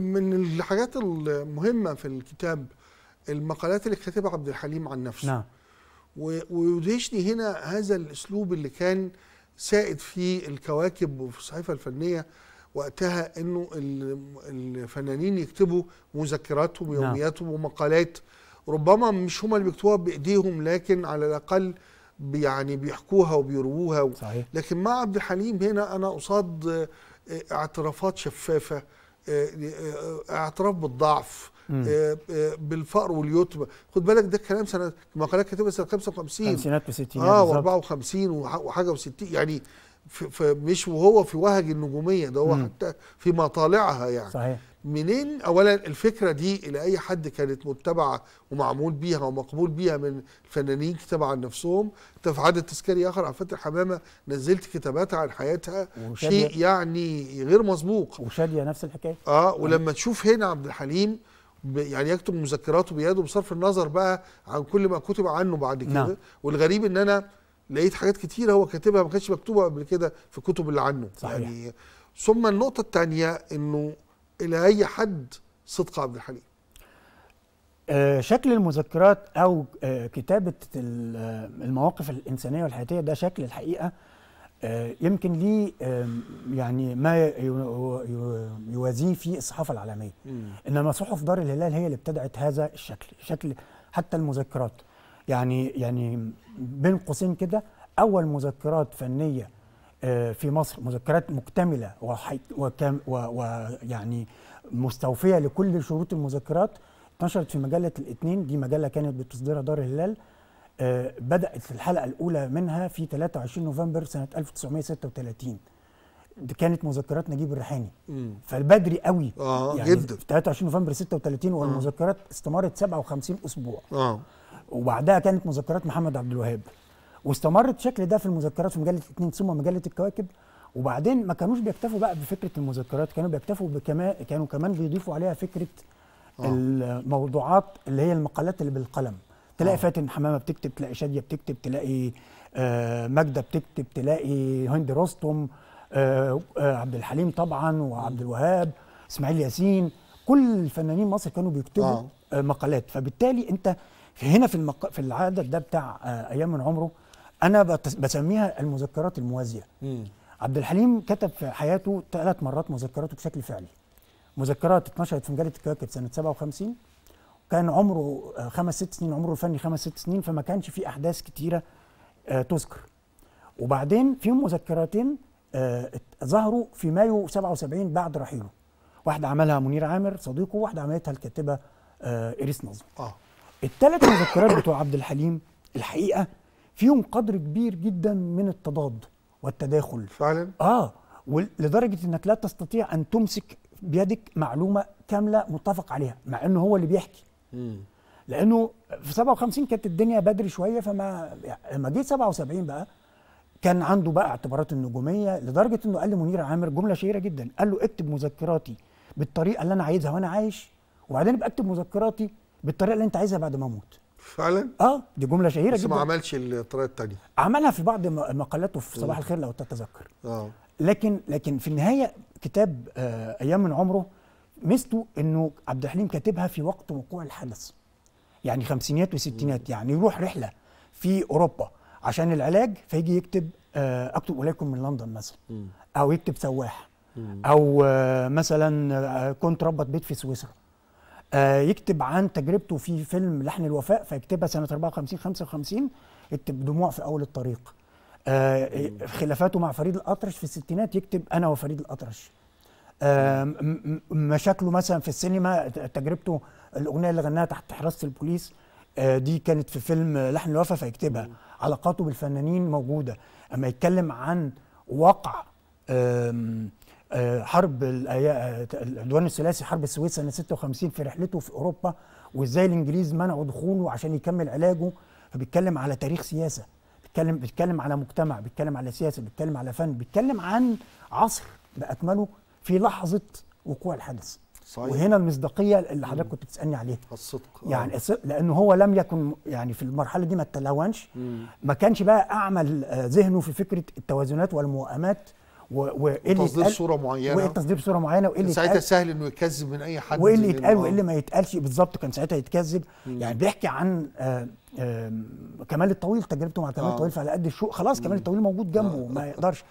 من الحاجات المهمه في الكتاب المقالات اللي كتبها عبد الحليم عن نفسه نعم ويدهشني هنا هذا الاسلوب اللي كان سائد في الكواكب وفي الصحيفه الفنيه وقتها انه الفنانين يكتبوا مذكراتهم ويومياتهم نعم. ومقالات ربما مش هم اللي بيكتبوها بايديهم لكن على الاقل يعني بيحكوها وبيرووها صحيح. لكن مع عبد الحليم هنا انا اصاد آه، اعترافات شفافه آه، آه، آه، اعتراف بالضعف بالفقر واليتم خد بالك ده كلام سنه مقالات كاتبها سنه 55 خمسينات وستينات اه و54 وحاجه و60 يعني في مش وهو في وهج النجوميه ده هو حتى في مطالعها يعني صحيح منين اولا الفكره دي الى اي حد كانت متبعه ومعمول بيها ومقبول بيها من الفنانين كتاب عن نفسهم انت في عدد تذكاري اخر عن فتره حمامه نزلت كتابات عن حياتها شيء يعني غير مسبوق وشاديه نفس الحكايه اه ولما تشوف هنا عبد الحليم يعني يكتب مذكراته بيده بصرف النظر بقى عن كل ما كتب عنه بعد كده نعم. والغريب ان انا لقيت حاجات كتيره هو كاتبها ما كانتش مكتوبه قبل كده في الكتب اللي عنه صحيح. يعني ثم النقطه الثانيه انه الى اي حد صدق عبد الحليم آه، شكل المذكرات او آه، كتابه آه، المواقف الانسانيه والحياتيه ده شكل الحقيقه يمكن ليه يعني ما يوازيه في الصحافه العالميه انما صحف دار الهلال هي اللي ابتدعت هذا الشكل شكل حتى المذكرات يعني يعني بين قوسين كده اول مذكرات فنيه آه، في مصر مذكرات مكتمله ويعني مستوفيه لكل شروط المذكرات نشرت في مجله الاثنين دي مجله كانت بتصدرها دار الهلال آه، بدات الحلقه الاولى منها في 23 نوفمبر سنه 1936 دي كانت مذكرات نجيب الريحاني فالبدري قوي آه, آه، يعني جدا 23 نوفمبر 36 والمذكرات استمرت 57 اسبوع آه وبعدها كانت مذكرات محمد عبد الوهاب واستمر الشكل ده في المذكرات في مجله الاثنين ثم مجله الكواكب وبعدين ما كانوش بيكتفوا بقى بفكره المذكرات كانوا بيكتفوا بكما كانوا كمان بيضيفوا عليها فكره أوه. الموضوعات اللي هي المقالات اللي بالقلم تلاقي أوه. فاتن حمامه بتكتب تلاقي شاديه بتكتب تلاقي آه ماجده بتكتب تلاقي هند رستم آه آه عبد الحليم طبعا وعبد الوهاب اسماعيل ياسين كل فنانين مصر كانوا بيكتبوا آه, آه، مقالات فبالتالي انت هنا في المق... في العدد ده بتاع آه، ايام من عمره انا بسميها المذكرات الموازيه مم. عبد الحليم كتب في حياته ثلاث مرات مذكراته بشكل فعلي مذكرات اتنشرت في مجله الكواكب سنه 57 وكان عمره آه، خمس ست سنين عمره الفني خمس ست سنين فما كانش في احداث كتيره آه، تذكر وبعدين في مذكراتين آه، ظهروا في مايو 77 بعد رحيله واحده عملها منير عامر صديقه واحده عملتها الكاتبه إريس نظم اه الثلاث مذكرات بتوع عبد الحليم الحقيقه فيهم قدر كبير جدا من التضاد والتداخل فعلا اه لدرجه انك لا تستطيع ان تمسك بيدك معلومه كامله متفق عليها مع انه هو اللي بيحكي م. لانه في 57 كانت الدنيا بدري شويه فما يعني لما جه 77 بقى كان عنده بقى اعتبارات النجوميه لدرجه انه قال لمنير عامر جمله شهيره جدا قال له اكتب مذكراتي بالطريقه اللي انا عايزها وانا عايش وبعدين ابقى اكتب مذكراتي بالطريقه اللي انت عايزها بعد ما اموت فعلا اه دي جمله شهيره بس جدا بس ما عملش الطريقه الثانيه عملها في بعض مقالاته في صباح الخير لو تتذكر اه لكن لكن في النهايه كتاب آه ايام من عمره ميزته انه عبد الحليم كاتبها في وقت وقوع الحدث يعني خمسينيات وستينات يعني يروح رحله في اوروبا عشان العلاج فيجي يكتب آه اكتب اليكم من لندن مثلا او يكتب سواح او آه مثلا آه، كنت ربط بيت في سويسرا آه، يكتب عن تجربته في فيلم لحن الوفاء فيكتبها سنه 54 55 يكتب دموع في اول الطريق آه، خلافاته مع فريد الاطرش في الستينات يكتب انا وفريد الاطرش آه، مشاكله مثلا في السينما تجربته الاغنيه اللي غناها تحت حراسه البوليس دي كانت في فيلم لحن الوفا فيكتبها علاقاته بالفنانين موجوده اما يتكلم عن وقع حرب العدوان الثلاثي حرب السويس سنه 56 في رحلته في اوروبا وازاي الانجليز منعوا دخوله عشان يكمل علاجه فبيتكلم على تاريخ سياسه بيتكلم بيتكلم على مجتمع بيتكلم على سياسه بيتكلم على فن بيتكلم عن عصر باكمله في لحظه وقوع الحدث صحيح. وهنا المصداقيه اللي حضرتك كنت بتسالني عليها الصدق آه. يعني لانه هو لم يكن يعني في المرحله دي ما تلونش ما كانش بقى اعمل آه، ذهنه في فكره التوازنات والموائمات وتصدير صوره معينه وقله تصدير صوره معينه وقله ساعتها سهل انه يكذب من اي حد وايه اللي يتقال وايه اللي ما يتقالش بالظبط كان ساعتها يتكذب يعني بيحكي عن آه، كمال الطويل تجربته مع كمال آه. الطويل فعلى قد الشوق خلاص كمال الطويل موجود جنبه آه. ما يقدرش